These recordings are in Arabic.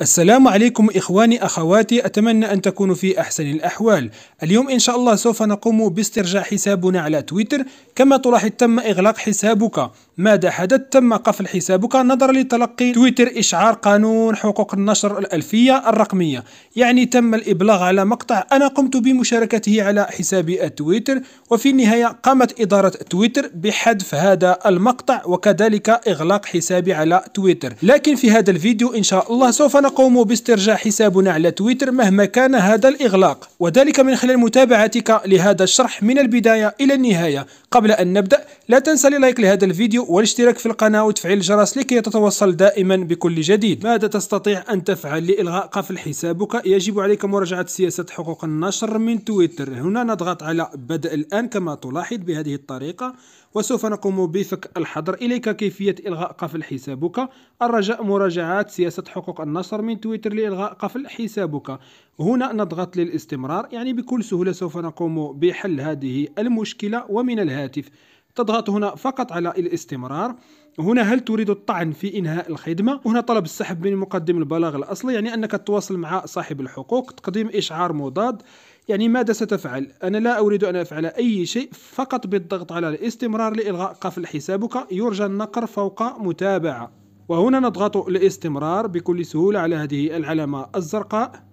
السلام عليكم إخواني أخواتي أتمنى أن تكونوا في أحسن الأحوال اليوم إن شاء الله سوف نقوم باسترجاع حسابنا على تويتر كما تلاحظ تم إغلاق حسابك ماذا حدث تم قفل حسابك نظرا لتلقي تويتر إشعار قانون حقوق النشر الألفية الرقمية يعني تم الإبلاغ على مقطع أنا قمت بمشاركته على حسابي التويتر وفي النهاية قامت إدارة تويتر بحذف هذا المقطع وكذلك إغلاق حسابي على تويتر لكن في هذا الفيديو إن شاء الله سوف نقوم باسترجاع حسابنا على تويتر مهما كان هذا الإغلاق وذلك من خلال متابعتك لهذا الشرح من البداية إلى النهاية قبل أن نبدأ لا تنسى للايك لهذا الفيديو والاشتراك في القناة وتفعيل الجرس لكي تتوصل دائما بكل جديد ماذا تستطيع أن تفعل لإلغاء قفل حسابك يجب عليك مراجعة سياسة حقوق النشر من تويتر هنا نضغط على بدء الآن كما تلاحظ بهذه الطريقة وسوف نقوم بفك الحظر إليك كيفية إلغاء قفل حسابك الرجاء مراجعة سياسة حقوق النشر من تويتر لإلغاء قفل حسابك هنا نضغط للاستمرار يعني بكل سهولة سوف نقوم بحل هذه المشكلة ومن الهاتف تضغط هنا فقط على الاستمرار هنا هل تريد الطعن في إنهاء الخدمة؟ هنا طلب السحب من مقدم البلاغ الأصلي يعني أنك تتواصل مع صاحب الحقوق تقديم إشعار مضاد يعني ماذا ستفعل؟ أنا لا أريد أن أفعل أي شيء فقط بالضغط على الاستمرار لإلغاء قفل حسابك يرجى النقر فوق متابعة وهنا نضغط الاستمرار بكل سهولة على هذه العلامة الزرقاء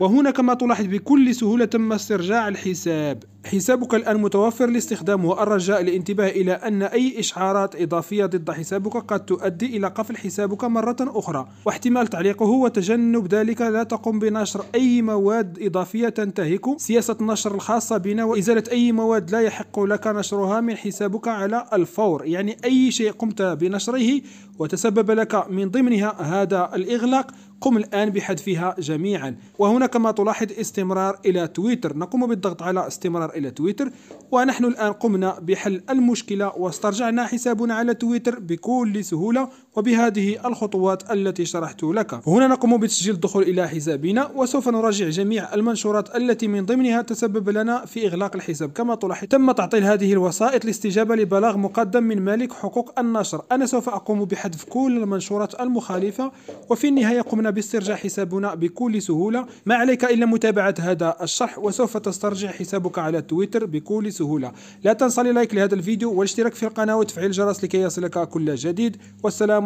وهنا كما تلاحظ بكل سهولة تم استرجاع الحساب حسابك الآن متوفر لاستخدام والرجاء الانتباه إلى أن أي إشعارات إضافية ضد حسابك قد تؤدي إلى قفل حسابك مرة أخرى واحتمال تعليقه وتجنب ذلك لا تقم بنشر أي مواد إضافية تنتهك سياسة النشر الخاصة بنا وإزالة أي مواد لا يحق لك نشرها من حسابك على الفور يعني أي شيء قمت بنشره وتسبب لك من ضمنها هذا الإغلاق قم الآن بحذفها جميعا وهنا كما تلاحظ استمرار إلى تويتر نقوم بالضغط على استمرار إلى تويتر ونحن الآن قمنا بحل المشكلة واسترجعنا حسابنا على تويتر بكل سهولة وبهذه الخطوات التي شرحت لك هنا نقوم بتسجيل الدخول إلى حسابنا وسوف نراجع جميع المنشورات التي من ضمنها تسبب لنا في إغلاق الحساب كما تلاحظ تم تعطيل هذه الوسائط لاستجابة لبلاغ مقدم من مالك حقوق النشر أنا سوف أقوم بحذف كل المنشورات المخالفة وفي النهاية قمنا باسترجاع حسابنا بكل سهولة ما عليك إلا متابعة هذا الشرح وسوف تسترجع حسابك على تويتر بكل سهولة لا تنسى لايك لهذا الفيديو والاشتراك في القناة وتفعيل الجرس لكي يصلك كل جديد والسلام